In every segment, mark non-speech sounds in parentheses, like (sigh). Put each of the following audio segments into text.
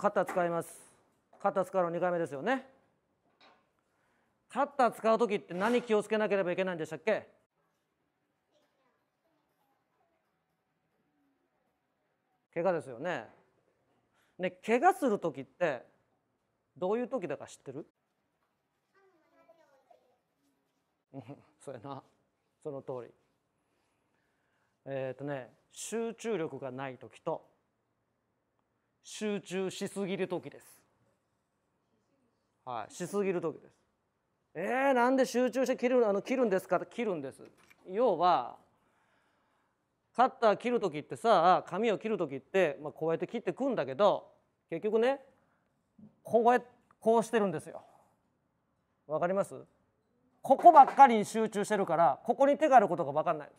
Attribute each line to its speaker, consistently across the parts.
Speaker 1: 肩使います肩使うの2回目ですよね肩使う時って何気をつけなければいけないんでしたっけ怪我ですよねね怪我する時ってどういう時だか知ってる (laughs) それなその通りえっ、ー、とね集中力がない時と集中しすぎる時です。はい、しすぎる時です。えー、なんで集中して切るあの切るんですか切るんです。要はカッター切る時ってさ髪を切る時って、まあ、こうやって切ってくんだけど結局ねこうやこうしてるんですよ。わかりますここばっかりに集中してるからここに手があることが分かんない。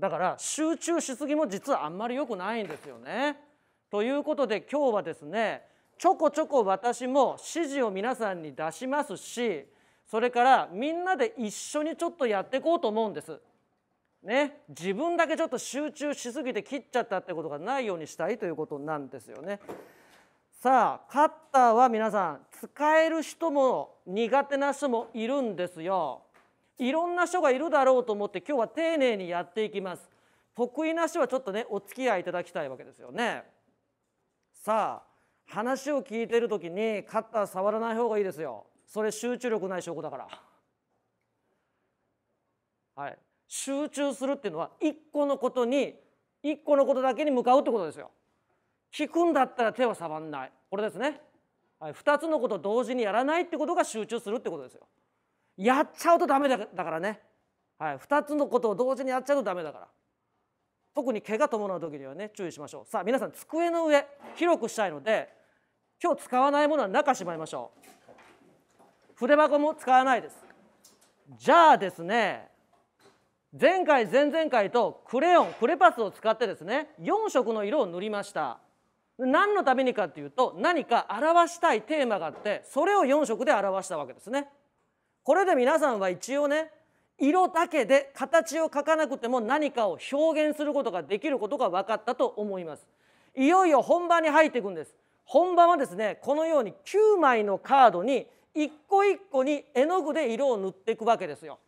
Speaker 1: だから集中しすぎも実はあんまり良くないんですよね。ということで今日はですねちょこちょこ私も指示を皆さんに出しますしそれからみんなで一緒にちょっとやっていこうと思うんです。ね、自分だけちょっと集中しすぎて切っちゃったってことがないようにしたいということなんですよね。さあカッターは皆さん使える人も苦手な人もいるんですよ。いろんな人がいるだろうと思って今日は丁寧にやっていきます。得意な人はちょっとねお付き合いいただきたいわけですよね。さあ話を聞いてる時にカッター触らない方がいいですよそれ集中力ない証拠だからはい集中するっていうのは一個のことに一個のことだけに向かうってことですよ聞くんだったら手は触んないこれですね、はい、2つのこと同時にやらないってことが集中するってことですよやっちゃうとダメだからね、はい、2つのことを同時にやっちゃうとダメだから特に毛が伴う時にはね注意しましょうさあ皆さん机の上広くしたいので今日使わないものは中しまいましょう筆箱も使わないですじゃあですね前回前々回とクレヨンクレパスを使ってですね4色の色を塗りました何のためにかっていうと何か表したいテーマがあってそれを4色で表したわけですねこれで皆さんは一応ね色だけで形を描かなくても何かを表現することができることが分かったと思いますいよいよ本番に入っていくんです本番はですねこのように9枚のカードに一個一個に絵の具で色を塗っていくわけですよ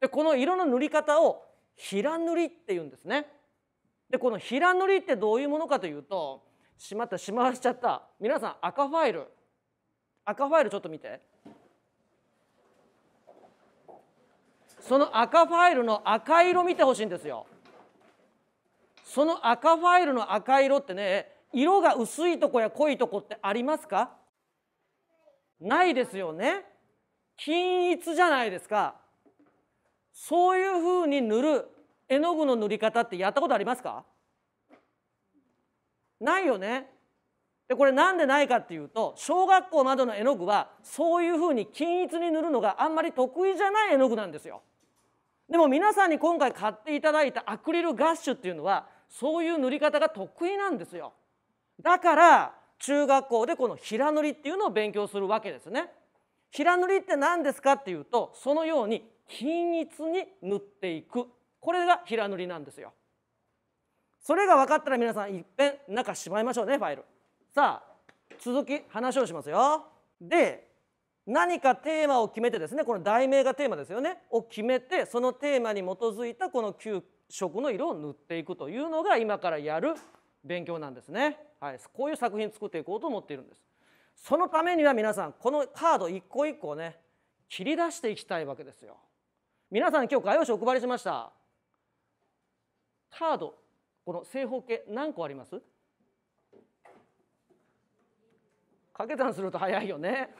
Speaker 1: でこの色の塗り方を平塗りって言うんですねでこの平塗りってどういうものかというとしまったしまわしちゃった皆さん赤ファイル赤ファイルちょっと見てその赤ファイルの赤色見てほしいんですよその赤ファイルの赤色ってね色が薄いとこや濃いとこってありますかないですよね均一じゃないですかそういうふうに塗る絵の具の塗り方ってやったことありますかないよねでこれなんでないかっていうと小学校などの絵の具はそういうふうに均一に塗るのがあんまり得意じゃない絵の具なんですよ。でも皆さんに今回買っていただいたアクリルガッシュっていうのはそういう塗り方が得意なんですよだから中学校でこの平塗りっていうのを勉強するわけですね平塗りって何ですかっていうとそのように均一に塗っていくこれが平塗りなんですよそれが分かったら皆さんいっぺん中しまいましょうねファイルさあ続き話をしますよで何かテーマを決めてですねこの題名がテーマですよねを決めてそのテーマに基づいたこの給食の色を塗っていくというのが今からやる勉強なんですね、はい、こういう作品作っていこうと思っているんですそのためには皆さんこのカード一個一個ね切り出していきたいわけですよ皆さん今日画用紙お配りしましたカードこの正方形何個あります掛け算すると早いよね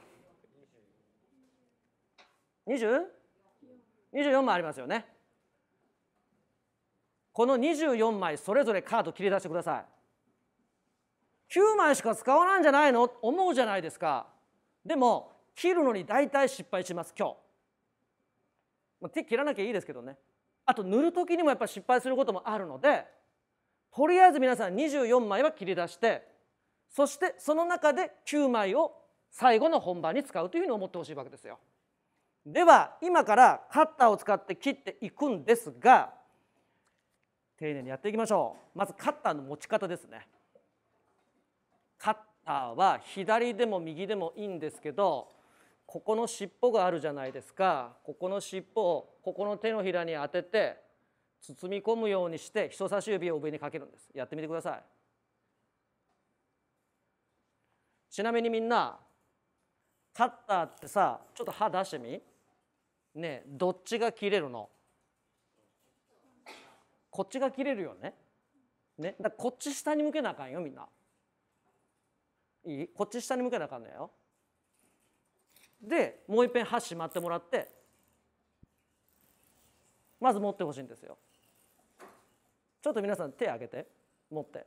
Speaker 1: 20?24 枚ありますよねこの24枚それぞれカード切り出してください9枚しか使わないんじゃないの思うじゃないですかでも切るのに大体失敗します今日手切らなきゃいいですけどねあと塗る時にもやっぱり失敗することもあるのでとりあえず皆さん24枚は切り出してそしてその中で9枚を最後の本番に使うというふうに思ってほしいわけですよ。では今からカッターを使って切っていくんですが丁寧にやっていきましょうまずカッターの持ち方ですねカッターは左でも右でもいいんですけどここの尻尾があるじゃないですかここの尻尾をここの手のひらに当てて包み込むようにして人差し指を上にかけるんですやってみてくださいちなみにみんなカッターってさちょっと歯出してみねどっちが切れるのこっちが切れるよね。ねだこっち下に向けなあかんよみんな。いいこっち下に向けなあかんのよ。でもういっぺん箸待ってもらってまず持ってほしいんですよ。ちょっと皆さん手挙げて持って。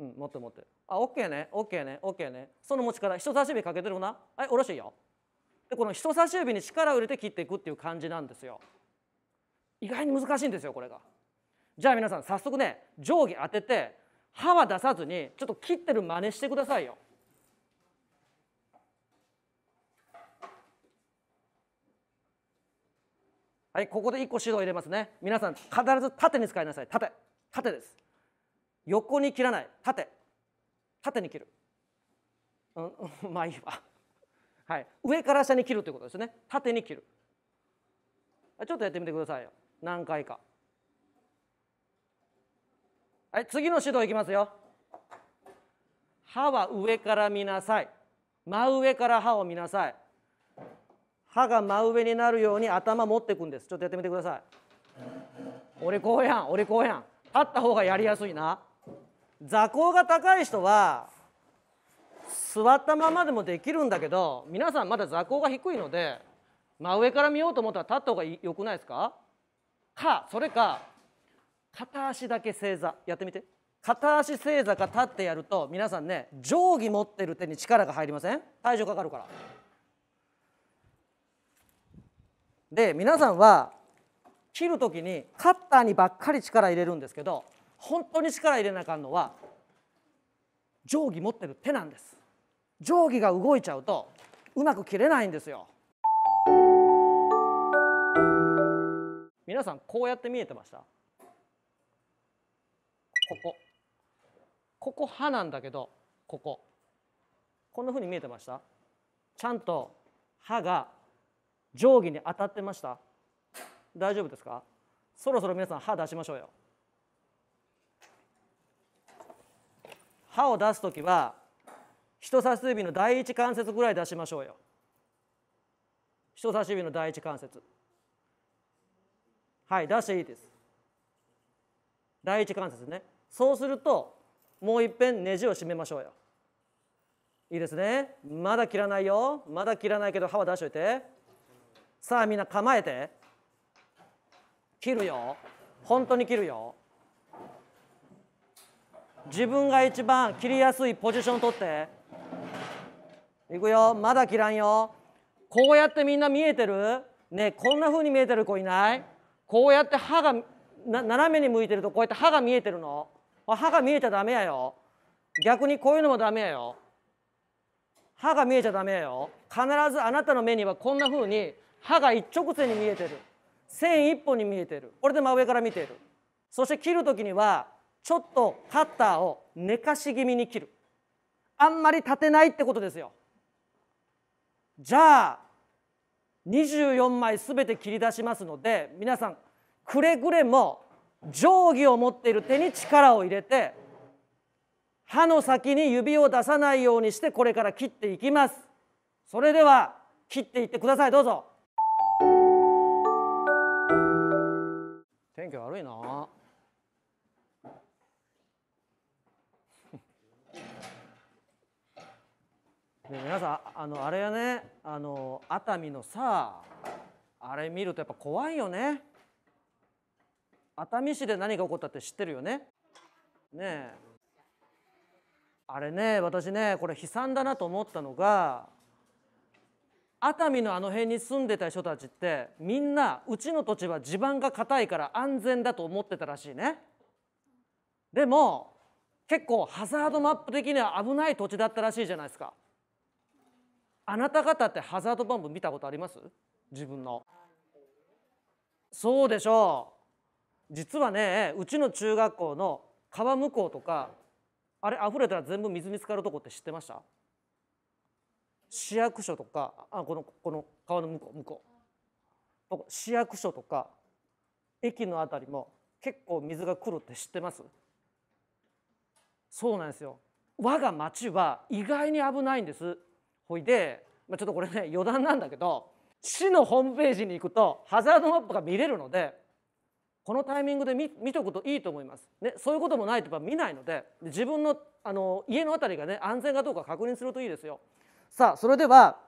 Speaker 1: うん、持って持ってあオッケーねオッケーねオッケーねその持ち方人差し指かけてるなはい下ろしていいよでこの人差し指に力を入れて切っていくっていう感じなんですよ意外に難しいんですよこれがじゃあ皆さん早速ね定規当てて刃は出さずにちょっと切ってる真似してくださいよはいここで1個指導入れますね皆さん必ず縦に使いなさい縦縦です横に切らない縦縦に切る、うん、うん、(laughs) まあいいわ、はい、上から下に切るということですね縦に切るちょっとやってみてくださいよ何回かはい次の指導いきますよ歯は上から見なさい真上から歯を見なさい歯が真上になるように頭持ってくんですちょっとやってみてください俺こうやん俺こうやん立った方がやりやすいな座高が高い人は座ったままでもできるんだけど皆さんまだ座高が低いので真上から見ようと思ったら立った方がよくないですかかそれか片足だけ正座やってみて片足正座か立ってやると皆さんね定規持ってる手に力が入りません体重かかるから。で皆さんは切る時にカッターにばっかり力入れるんですけど本当に力入れなあかんのは定規持ってる手なんです定規が動いちゃうとうまく切れないんですよ皆さんこうやって見えてましたここここ歯なんだけどこここんなふうに見えてましたちゃんと歯が定規に当たってました大丈夫ですかそろそろ皆さん歯出しましょうよ歯を出す時は人差し指の第一関節ぐらい出しましょうよ人差し指の第一関節はい出していいです第一関節ねそうするともういっぺんネジを締めましょうよいいですねまだ切らないよまだ切らないけど歯は出しといてさあみんな構えて切るよ本当に切るよ自分が一番切りやすいポジション取っていくよまだ切らんよこうやってみんな見えてるねこんな風に見えてる子いないこうやって歯が斜めに向いてるとこうやって歯が見えてるの歯が見えちゃダメやよ逆にこういうのもダメやよ歯が見えちゃダメやよ必ずあなたの目にはこんな風に歯が一直線に見えてる線一本に見えてるこれで真上から見てるそして切る時にはちょっとカッターを寝かし気味に切るあんまり立てないってことですよじゃあ24枚すべて切り出しますので皆さんくれぐれも定規を持っている手に力を入れて刃の先に指を出さないようにしてこれから切っていきますそれでは切っていってくださいどうぞ天気悪いなで皆さんあのあれやねあの熱海のさあれ見るとやっぱ怖いよね熱海市で何が起こったって知ってるよねねあれね私ねこれ悲惨だなと思ったのが熱海のあの辺に住んでた人たちってみんなうちの土地は地盤が硬いから安全だと思ってたらしいねでも結構ハザードマップ的には危ない土地だったらしいじゃないですかあなた方ってハザードパンプ見たことあります自分のそうでしょう実はねうちの中学校の川向こうとかあれ溢れたら全部水に浸かるとこって知ってました市役所とかあこのこの川の向こう向こう市役所とか駅の辺りも結構水が来るって知ってますそうなんですよ我が町は意外に危ないんですほいで、まあ、ちょっとこれね (laughs) 余談なんだけど市のホームページに行くとハザードマップが見れるのでこのタイミングで見見とくといいと思います、ね、そういうこともないとやっぱ見ないので自分のあの家の辺りがね安全かどうか確認するといいですよさあそれでは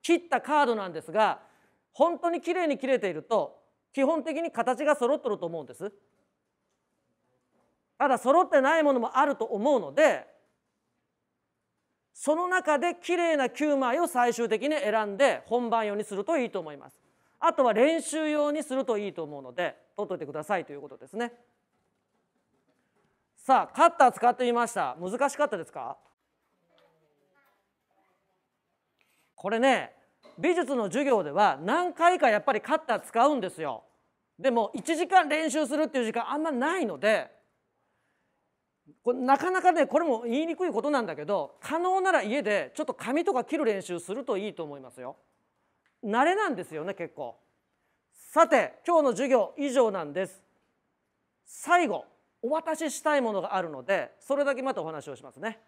Speaker 1: 切ったカードなんですが本当にきれいに切れていると基本的に形が揃ってると思うんですただ揃ってないものもあると思うのでその中で綺麗な9枚を最終的に選んで本番用にするといいと思いますあとは練習用にするといいと思うので取っといてくださいということですねさあカッター使ってみました難しかったですかこれね美術の授業では何回かやっぱりカッター使うんですよでも1時間練習するっていう時間あんまないのでこれなかなかねこれも言いにくいことなんだけど可能なら家でちょっと髪とか切る練習するといいと思いますよ。慣れなんですよね結構。さて今日の授業以上なんです。最後お渡ししたいものがあるのでそれだけまたお話をしますね。